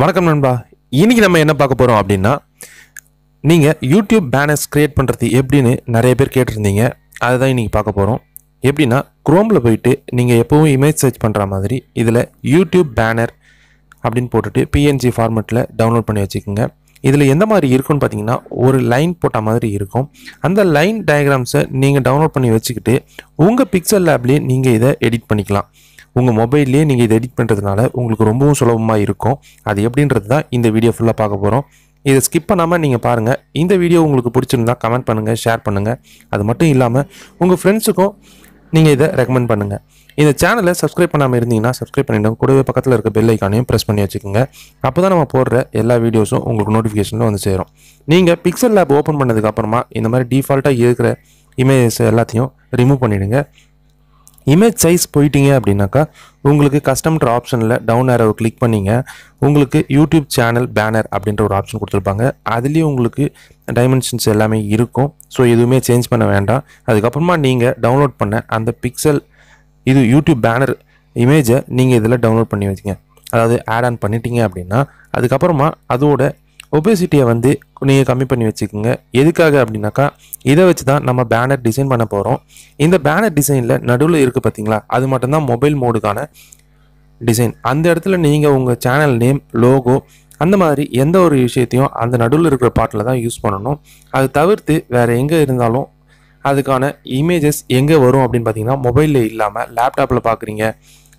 வணக்கம் நண்பா இன்றைக்கி நம்ம என்ன பார்க்க போகிறோம் அப்படின்னா நீங்கள் யூடியூப் பேனர்ஸ் க்ரியேட் பண்ணுறது எப்படின்னு நிறைய பேர் கேட்டிருந்தீங்க அதுதான் இன்னைக்கு இன்றைக்கி பார்க்க போகிறோம் எப்படின்னா குரோமில் போயிட்டு நீங்கள் எப்போவும் இமேஜ் சர்ச் பண்ணுற மாதிரி இதில் யூடியூப் பேனர் அப்படின்னு போட்டுட்டு பிஎன்ஜி ஃபார்மெட்டில் டவுன்லோட் பண்ணி வச்சுக்கோங்க இதில் எந்த மாதிரி இருக்குன்னு பார்த்தீங்கன்னா ஒரு லைன் போட்ட மாதிரி இருக்கும் அந்த லைன் டயக்ராம்ஸை நீங்கள் டவுன்லோட் பண்ணி வச்சுக்கிட்டு உங்கள் பிக்சல் லேப்லேயே நீங்கள் இதை எடிட் பண்ணிக்கலாம் உங்கள் மொபைல்லேயே நீங்கள் இதை எடிட் பண்ணுறதுனால உங்களுக்கு ரொம்பவும் சுலபமாக இருக்கும் அது எப்படின்றது தான் இந்த வீடியோ ஃபுல்லாக பார்க்க போகிறோம் இதை ஸ்கிப் பண்ணாமல் நீங்கள் பாருங்கள் இந்த வீடியோ உங்களுக்கு பிடிச்சிருந்தா கமெண்ட் பண்ணுங்கள் ஷேர் பண்ணுங்கள் அது மட்டும் இல்லாமல் உங்கள் ஃப்ரெண்ட்ஸுக்கும் நீங்கள் இதை ரெக்கமெண்ட் பண்ணுங்கள் இந்த சேனலை சப்ஸ்கிரைப் பண்ணாமல் இருந்தீங்கன்னா சப்ஸ்கிரைப் பண்ணிவிடுங்க கூடவே பக்கத்தில் இருக்க பெல் ஐக்கானையும் ப்ரெஸ் பண்ணி வச்சுக்கோங்க அப்போ தான் நம்ம போடுற எல்லா வீடியோஸும் உங்களுக்கு நோட்டிஃபிகேஷனில் வந்து சேரும் நீங்கள் பிக்சல் லேப் ஓப்பன் பண்ணதுக்கப்புறமா இந்த மாதிரி டிஃபால்ட்டாக இருக்கிற இமேஜஸ் எல்லாத்தையும் ரிமூவ் பண்ணிவிடுங்க இமேஜ் சைஸ் போயிட்டீங்க அப்படின்னாக்கா உங்களுக்கு கஸ்டம்ன்ற ஆப்ஷனில் டவுன் ஏரோவை கிளிக் பண்ணிங்க உங்களுக்கு யூடியூப் சேனல் பேனர் அப்படின்ற ஒரு ஆப்ஷன் கொடுத்துருப்பாங்க அதுலேயும் உங்களுக்கு டைமென்ஷன்ஸ் எல்லாமே இருக்கும் ஸோ எதுவுமே சேஞ்ச் பண்ண வேண்டாம் அதுக்கப்புறமா நீங்கள் டவுன்லோட் பண்ண அந்த பிக்சல் இது யூடியூப் பேனர் இமேஜை நீங்கள் இதில் டவுன்லோட் பண்ணி வச்சுங்க அதாவது ஆட் ஆன் பண்ணிட்டீங்க அப்படின்னா அதுக்கப்புறமா அதோட ஒபேசிட்டியை வந்து நீங்கள் கம்மி பண்ணி வச்சுக்கோங்க எதுக்காக அப்படின்னாக்கா இதை வச்சு தான் நம்ம பேனர் டிசைன் பண்ண போகிறோம் இந்த பேனர் டிசைனில் நடுவில் இருக்குது பார்த்தீங்களா அது மட்டும்தான் மொபைல் மோடுக்கான டிசைன் அந்த இடத்துல நீங்கள் உங்கள் சேனல் நேம் லோகோ அந்த மாதிரி எந்த ஒரு விஷயத்தையும் அந்த நடுவில் இருக்கிற பாட்டில் தான் யூஸ் பண்ணணும் அது தவிர்த்து வேறு எங்கே இருந்தாலும் அதுக்கான இமேஜஸ் எங்கே வரும் அப்படின்னு பார்த்தீங்கன்னா மொபைலில் இல்லாமல் லேப்டாப்பில் பார்க்குறீங்க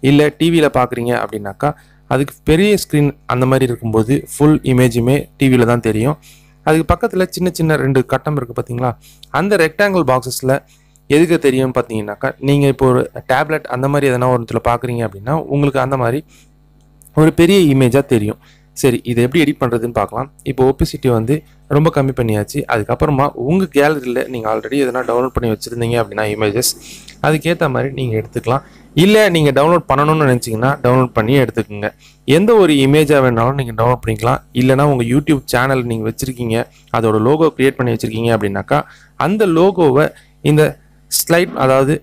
இல்லை டிவியில் பார்க்குறீங்க அப்படின்னாக்கா அதுக்கு பெரிய ஸ்க்ரீன் அந்த மாதிரி இருக்கும்போது ஃபுல் இமேஜுமே டிவியில் தான் தெரியும் அதுக்கு பக்கத்தில் சின்ன சின்ன ரெண்டு கட்டம் இருக்குது பார்த்தீங்களா அந்த ரெக்டாங்கிள் பாக்ஸஸில் எதுக்கு தெரியும்னு பார்த்தீங்கன்னாக்கா நீங்கள் இப்போ ஒரு டேப்லெட் அந்த மாதிரி எதனா ஒரு இடத்துல பார்க்குறீங்க அப்படின்னா உங்களுக்கு அந்த மாதிரி ஒரு பெரிய இமேஜாக தெரியும் சரி இதை எப்படி எடிட் பண்ணுறதுன்னு பார்க்கலாம் இப்போ ஒப்பிசிட்டி வந்து ரொம்ப கம்மி பண்ணியாச்சு அதுக்கப்புறமா உங்கள் கேலரியில் நீங்கள் ஆல்ரெடி எதனா டவுன்லோட் பண்ணி வச்சுருந்தீங்க அப்படின்னா இமேஜஸ் அதுக்கேற்ற மாதிரி நீங்கள் எடுத்துக்கலாம் இல்லை நீங்கள் டவுன்லோட் பண்ணணும்னு நினச்சிங்கன்னா டவுன்லோட் பண்ணி எடுத்துக்கோங்க எந்த ஒரு இமேஜாக வேணாலும் நீங்கள் டவுன்லோட் பண்ணிக்கலாம் இல்லைனா உங்கள் யூடியூப் சேனல் நீங்கள் வச்சுருக்கீங்க அதோடய லோகோ க்ரியேட் பண்ணி வச்சுருக்கீங்க அப்படின்னாக்கா அந்த லோகோவை இந்த ஸ்லைட் அதாவது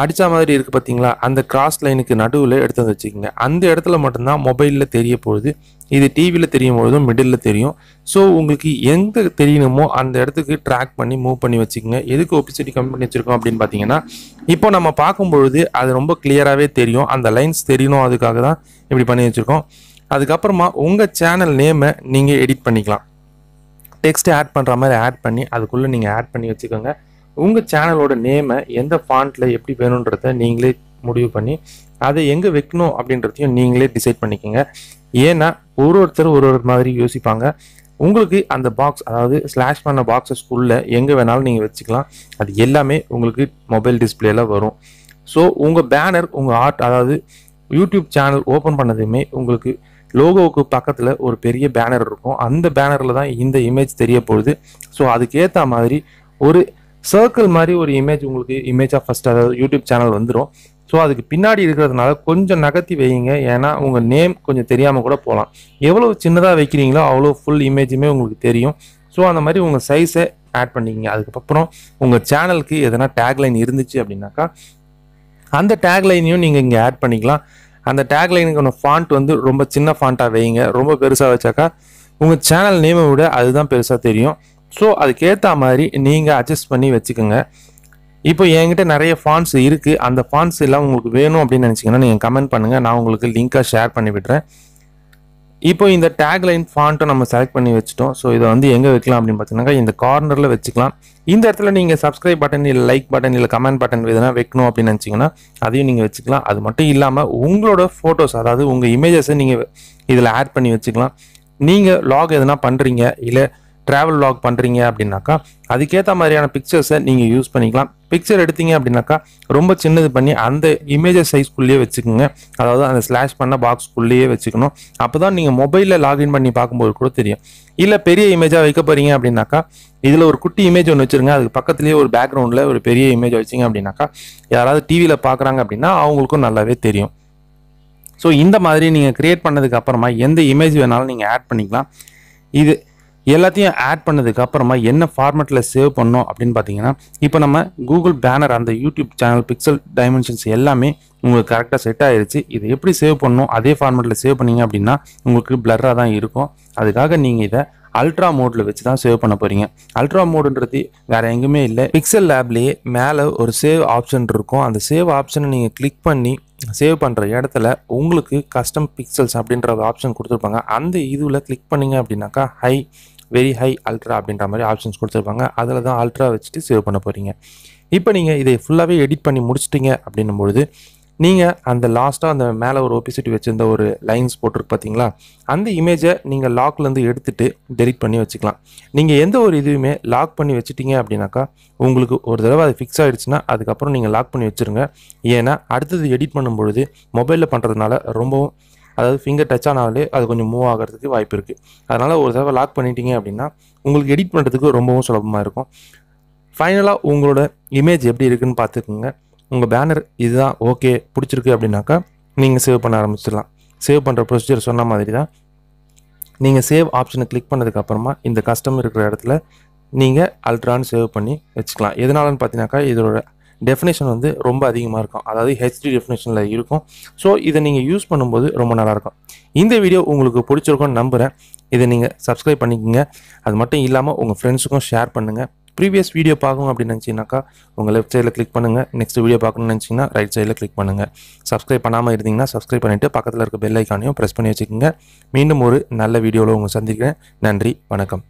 அடித்த மாதிரி இருக்குது பார்த்தீங்களா அந்த கிராஸ் லைனுக்கு நடுவில் எடுத்து வந்து வச்சுக்கோங்க அந்த இடத்துல மட்டும்தான் மொபைலில் தெரிய போகுது இது டிவியில் தெரியும் பொழுதும் மிடில் தெரியும் ஸோ உங்களுக்கு எங்கே தெரியணுமோ அந்த இடத்துக்கு ட்ராக் பண்ணி மூவ் பண்ணி வச்சுக்கோங்க எதுக்கு ஒப்பிசிட்டி கம்மி பண்ணி வச்சுருக்கோம் அப்படின்னு பார்த்தீங்கன்னா இப்போ நம்ம பார்க்கும்பொழுது அது ரொம்ப கிளியராகவே தெரியும் அந்த லைன்ஸ் தெரியணும் அதுக்காக தான் இப்படி பண்ணி வச்சுருக்கோம் அதுக்கப்புறமா உங்கள் சேனல் நேமை நீங்கள் எடிட் பண்ணிக்கலாம் டெக்ஸ்ட்டு ஆட் பண்ணுற மாதிரி ஆட் பண்ணி அதுக்குள்ளே நீங்கள் ஆட் பண்ணி வச்சுக்கோங்க உங்கள் சேனலோட நேமை எந்த ஃபாண்ட்டில் எப்படி வேணுன்றத நீங்களே முடிவு பண்ணி அதை எங்கே வைக்கணும் அப்படின்றதையும் நீங்களே டிசைட் பண்ணிக்கோங்க ஏன்னா ஒரு ஒருத்தர் ஒரு ஒரு மாதிரி யோசிப்பாங்க உங்களுக்கு அந்த பாக்ஸ் அதாவது ஸ்லாஷ் பண்ண பாக்ஸஸ்க்குள்ளே எங்கே வேணாலும் நீங்கள் வச்சுக்கலாம் அது எல்லாமே உங்களுக்கு மொபைல் டிஸ்பிளேல வரும் ஸோ உங்கள் பேனர் உங்கள் ஆர்ட் அதாவது யூடியூப் சேனல் ஓப்பன் பண்ணதுமே உங்களுக்கு லோகோவுக்கு பக்கத்தில் ஒரு பெரிய பேனர் இருக்கும் அந்த பேனரில் தான் இந்த இமேஜ் தெரிய போகுது ஸோ அதுக்கேற்ற மாதிரி ஒரு சர்க்கிள் மாதிரி ஒரு இமேஜ் உங்களுக்கு இமேஜாக ஃபஸ்ட் அதாவது யூடியூப் சேனல் வந்துடும் ஸோ அதுக்கு பின்னாடி இருக்கிறதுனால கொஞ்சம் நகர்த்தி வைங்க ஏன்னா உங்கள் நேம் கொஞ்சம் தெரியாமல் கூட போகலாம் எவ்வளோ சின்னதாக வைக்கிறீங்களோ அவ்வளோ ஃபுல் இமேஜுமே உங்களுக்கு தெரியும் ஸோ அந்த மாதிரி உங்கள் சைஸை ஆட் பண்ணிக்கிங்க அதுக்கப்புறம் உங்கள் சேனலுக்கு எதனா டேக்லைன் இருந்துச்சு அப்படின்னாக்கா அந்த டேக்லைனையும் நீங்கள் இங்கே ஆட் பண்ணிக்கலாம் அந்த டேக்லைனுக்கான ஃபாண்ட் வந்து ரொம்ப சின்ன ஃபாண்ட்டாக வைங்க ரொம்ப பெருசாக வச்சாக்கா உங்கள் சேனல் நேமை விட அதுதான் பெருசாக தெரியும் ஸோ அதுக்கேற்ற மாதிரி நீங்கள் அட்ஜஸ்ட் பண்ணி வச்சுக்கோங்க இப்போ என்கிட்ட நிறைய ஃபான்ஸ் இருக்குது அந்த ஃபான்ஸ் எல்லாம் உங்களுக்கு வேணும் அப்படின்னு நினச்சிங்கன்னா நீங்கள் கமெண்ட் பண்ணுங்கள் நான் உங்களுக்கு லிங்க்காக ஷேர் பண்ணி விடுறேன் இப்போ இந்த டேக்லைன் ஃபாண்ட்டும் நம்ம செலக்ட் பண்ணி வச்சுட்டோம் ஸோ இதை வந்து எங்கே வைக்கலாம் அப்படின்னு பார்த்தீங்கன்னா இந்த கார்னரில் வச்சுக்கலாம் இந்த இடத்துல நீங்கள் சப்ஸ்கிரைப் பட்டன் இல்லை லைக் பட்டன் இல்லை கமெண்ட் பட்டன் எதுனா வைக்கணும் அப்படின்னு நினச்சிங்கன்னா அதையும் நீங்கள் வச்சுக்கலாம் அது மட்டும் இல்லாமல் உங்களோட ஃபோட்டோஸ் அதாவது உங்கள் இமேஜஸை நீங்கள் இதில் ஆட் பண்ணி வச்சுக்கலாம் நீங்கள் லாக் எதனா பண்ணுறீங்க இல்லை ட்ராவல் வ்ளாக் பண்ணுறீங்க அப்படின்னாக்கா அதுக்கேற்ற மாதிரியான பிக்சர்ஸை நீங்கள் யூஸ் பண்ணிக்கலாம் பிக்சர் எடுத்தீங்க அப்படின்னாக்கா ரொம்ப சின்னது பண்ணி அந்த இமேஜஸ் சைஸ்க்குள்ளேயே வச்சுக்கோங்க அதாவது அந்த ஸ்லாஷ் பண்ண பாக்ஸ்க்குள்ளேயே வச்சுக்கணும் அப்போ தான் நீங்கள் மொபைலில் லாகின் பண்ணி பார்க்கும்போது கூட தெரியும் இல்லை பெரிய இமேஜாக வைக்க போகிறீங்க அப்படின்னாக்கா இதில் ஒரு குட்டி இமேஜ் ஒன்று வச்சுருங்க அதுக்கு பக்கத்துலேயே ஒரு பேக்ரவுண்டில் ஒரு பெரிய இமேஜ் வச்சிங்க அப்படின்னாக்கா யாராவது டிவியில் பார்க்குறாங்க அப்படின்னா அவங்களுக்கும் நல்லாவே தெரியும் ஸோ இந்த மாதிரி நீங்கள் க்ரியேட் பண்ணதுக்கு அப்புறமா எந்த இமேஜ் வேணாலும் நீங்கள் ஆட் பண்ணிக்கலாம் இது எல்லாத்தையும் ஆட் பண்ணதுக்கு அப்புறமா என்ன ஃபார்மேட்டில் சேவ் பண்ணோம் அப்படின்னு பார்த்தீங்கன்னா இப்போ நம்ம கூகுள் பேனர் அந்த யூடியூப் சேனல் பிக்சல் டைமென்ஷன்ஸ் எல்லாமே உங்களுக்கு கரெக்டாக செட் ஆயிடுச்சு இதை எப்படி சேவ் பண்ணணும் அதே ஃபார்மேட்டில் சேவ் பண்ணீங்க அப்படின்னா உங்களுக்கு பிளராக தான் இருக்கும் அதுக்காக நீங்கள் இதை அல்ட்ரா மோடில் வச்சு தான் சேவ் பண்ண போகிறீங்க அல்ட்ரா மோடுன்றது வேறு எங்கேயுமே இல்லை பிக்சல் லேப்லேயே மேலே ஒரு சேவ் ஆப்ஷன் இருக்கும் அந்த சேவ் ஆப்ஷனை நீங்கள் கிளிக் பண்ணி சேவ் பண்ணுற இடத்துல உங்களுக்கு கஸ்டம் பிக்சல்ஸ் அப்படின்ற ஒரு ஆப்ஷன் கொடுத்துருப்பாங்க அந்த இதுவில் கிளிக் பண்ணிங்க அப்படின்னாக்கா ஹை வெரி ஹை அல்ட்ரா அப்படின்ற மாதிரி ஆப்ஷன்ஸ் கொடுத்துருப்பாங்க அதில் தான் அல்ட்ரா வச்சுட்டு சேவ் பண்ண போகிறீங்க இப்போ நீங்கள் இதை ஃபுல்லாகவே எடிட் பண்ணி முடிச்சிட்டிங்க அப்படின்னும்பொழுது நீங்கள் அந்த லாஸ்ட்டாக அந்த மேலே ஒரு ஒபிசிட்டி வச்சுருந்த ஒரு லைன்ஸ் போட்டிருக்கு பார்த்தீங்களா அந்த இமேஜை நீங்கள் லாக்லேருந்து எடுத்துகிட்டு டெலிட் பண்ணி வச்சுக்கலாம் நீங்கள் எந்த ஒரு இதுவுமே லாக் பண்ணி வச்சுட்டீங்க அப்படின்னாக்கா உங்களுக்கு ஒரு தடவை அது ஃபிக்ஸ் ஆகிடுச்சுன்னா அதுக்கப்புறம் நீங்கள் லாக் பண்ணி வச்சுருங்க ஏன்னா அடுத்தது எடிட் பண்ணும்பொழுது மொபைலில் பண்ணுறதுனால ரொம்பவும் அதாவது ஃபிங்கர் டச் ஆனாலே அது கொஞ்சம் மூவ் ஆகிறதுக்கு வாய்ப்பு இருக்குது அதனால் ஒரு தடவை லாக் பண்ணிட்டீங்க அப்படின்னா உங்களுக்கு எடிட் பண்ணுறதுக்கு ரொம்பவும் சுலபமாக இருக்கும் ஃபைனலாக உங்களோட இமேஜ் எப்படி இருக்குன்னு பார்த்துக்குங்க உங்கள் பேனர் இதுதான் ஓகே பிடிச்சிருக்கு அப்படின்னாக்கா நீங்கள் சேவ் பண்ண ஆரம்பிச்சிடலாம் சேவ் பண்ணுற ப்ரொசீஜர் சொன்ன மாதிரி தான் நீங்கள் சேவ் ஆப்ஷனை கிளிக் பண்ணதுக்கப்புறமா இந்த கஸ்டம் இருக்கிற இடத்துல நீங்கள் அல்ட்ரான்னு சேவ் பண்ணி வச்சுக்கலாம் எதனாலன்னு பார்த்தீங்கன்னாக்கா இதோட டெஃபினேஷன் வந்து ரொம்ப அதிகமாக இருக்கும் அதாவது ஹெச்டி டெஃபினேஷனில் இருக்கும் ஸோ இதை நீங்கள் யூஸ் பண்ணும்போது ரொம்ப நல்லாயிருக்கும் இந்த வீடியோ உங்களுக்கு பிடிச்சிருக்கோன்னு நம்புகிறேன் இதை நீங்கள் சப்ஸ்கிரைப் பண்ணிக்கோங்க அது மட்டும் இல்லாமல் உங்கள் ஃப்ரெண்ட்ஸுக்கும் ஷேர் பண்ணுங்கள் ப்ரீவியஸ் வீடியோ பார்க்கணும் அப்படின்னு நினச்சிங்கனாக்கா உங்கள் லெஃப்ட் சைடில் கிளிக் பண்ணுங்கள் நெக்ஸ்ட் வீடியோ பார்க்கணும்னு நினச்சிங்கன்னா ரைட் சைடில் கிளிக் பண்ணுங்கள் சப்ஸ்கிரைப் பண்ணாமல் இருந்தீங்கன்னா சப்ஸ்கிரைப் பண்ணிவிட்டு பக்கத்தில் இருக்க பெல் ஐக்கானையும் ப்ரெஸ் பண்ணி வச்சுக்கோங்க மீண்டும் ஒரு நல்ல வீடியோவில் உங்களை சந்திக்கிறேன் நன்றி வணக்கம்